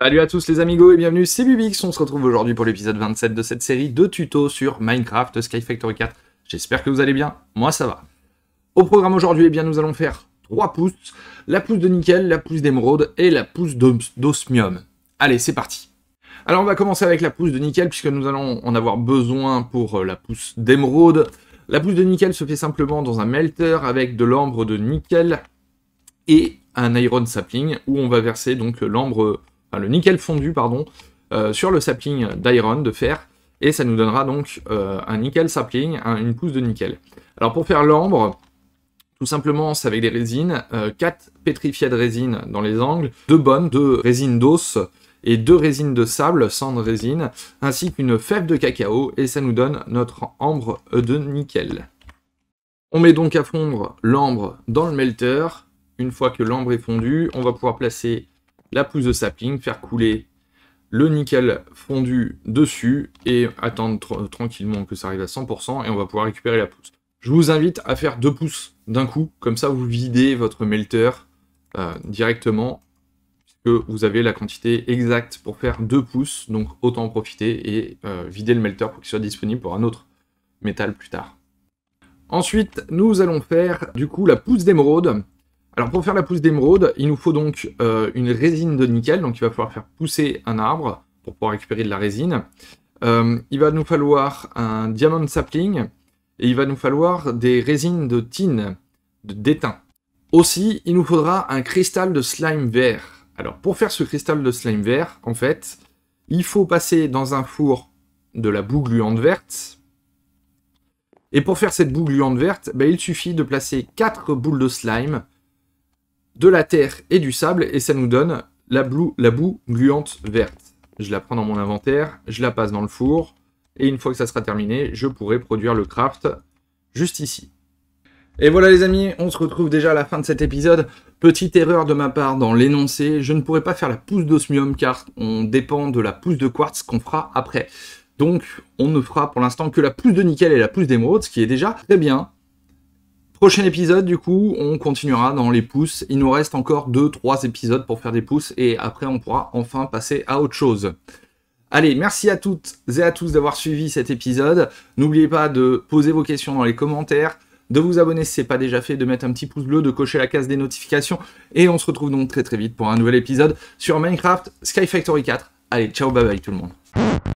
Salut à tous les amigos et bienvenue, c'est Bubix, on se retrouve aujourd'hui pour l'épisode 27 de cette série de tutos sur Minecraft Sky Factory 4. J'espère que vous allez bien, moi ça va. Au programme aujourd'hui, eh bien nous allons faire 3 pouces, la pousse de nickel, la pousse d'émeraude et la pousse d'osmium. Allez, c'est parti Alors on va commencer avec la pousse de nickel puisque nous allons en avoir besoin pour euh, la pousse d'émeraude. La pousse de nickel se fait simplement dans un melter avec de l'ambre de nickel et un iron sapling où on va verser donc l'ambre le nickel fondu, pardon, euh, sur le sapling d'iron, de fer, et ça nous donnera donc euh, un nickel sapling, une pousse de nickel. Alors pour faire l'ambre, tout simplement, c'est avec des résines, 4 euh, pétrifiées de résine dans les angles, 2 bonnes, 2 résines d'os, et deux résines de sable, sans résine, ainsi qu'une fève de cacao, et ça nous donne notre ambre de nickel. On met donc à fondre l'ambre dans le melter. Une fois que l'ambre est fondu on va pouvoir placer la pousse de sapling, faire couler le nickel fondu dessus et attendre tranquillement que ça arrive à 100% et on va pouvoir récupérer la pousse. Je vous invite à faire deux pouces d'un coup, comme ça vous videz votre melter euh, directement, puisque vous avez la quantité exacte pour faire deux pouces, donc autant en profiter et euh, vider le melter pour qu'il soit disponible pour un autre métal plus tard. Ensuite, nous allons faire du coup la pousse d'émeraude. Alors pour faire la pousse d'émeraude, il nous faut donc euh, une résine de nickel, donc il va falloir faire pousser un arbre pour pouvoir récupérer de la résine. Euh, il va nous falloir un diamond sapling et il va nous falloir des résines de tin, d'étain. Aussi, il nous faudra un cristal de slime vert. Alors pour faire ce cristal de slime vert, en fait, il faut passer dans un four de la boue gluante verte. Et pour faire cette boue gluante verte, ben, il suffit de placer 4 boules de slime de la terre et du sable, et ça nous donne la, la boue gluante verte. Je la prends dans mon inventaire, je la passe dans le four, et une fois que ça sera terminé, je pourrai produire le craft juste ici. Et voilà les amis, on se retrouve déjà à la fin de cet épisode. Petite erreur de ma part dans l'énoncé, je ne pourrai pas faire la pousse d'osmium car on dépend de la pousse de quartz qu'on fera après. Donc on ne fera pour l'instant que la pousse de nickel et la pousse d'émeraude, ce qui est déjà très bien, Prochain épisode, du coup, on continuera dans les pouces. Il nous reste encore 2-3 épisodes pour faire des pouces et après, on pourra enfin passer à autre chose. Allez, merci à toutes et à tous d'avoir suivi cet épisode. N'oubliez pas de poser vos questions dans les commentaires, de vous abonner si ce n'est pas déjà fait, de mettre un petit pouce bleu, de cocher la case des notifications. Et on se retrouve donc très très vite pour un nouvel épisode sur Minecraft Sky Factory 4. Allez, ciao, bye bye tout le monde.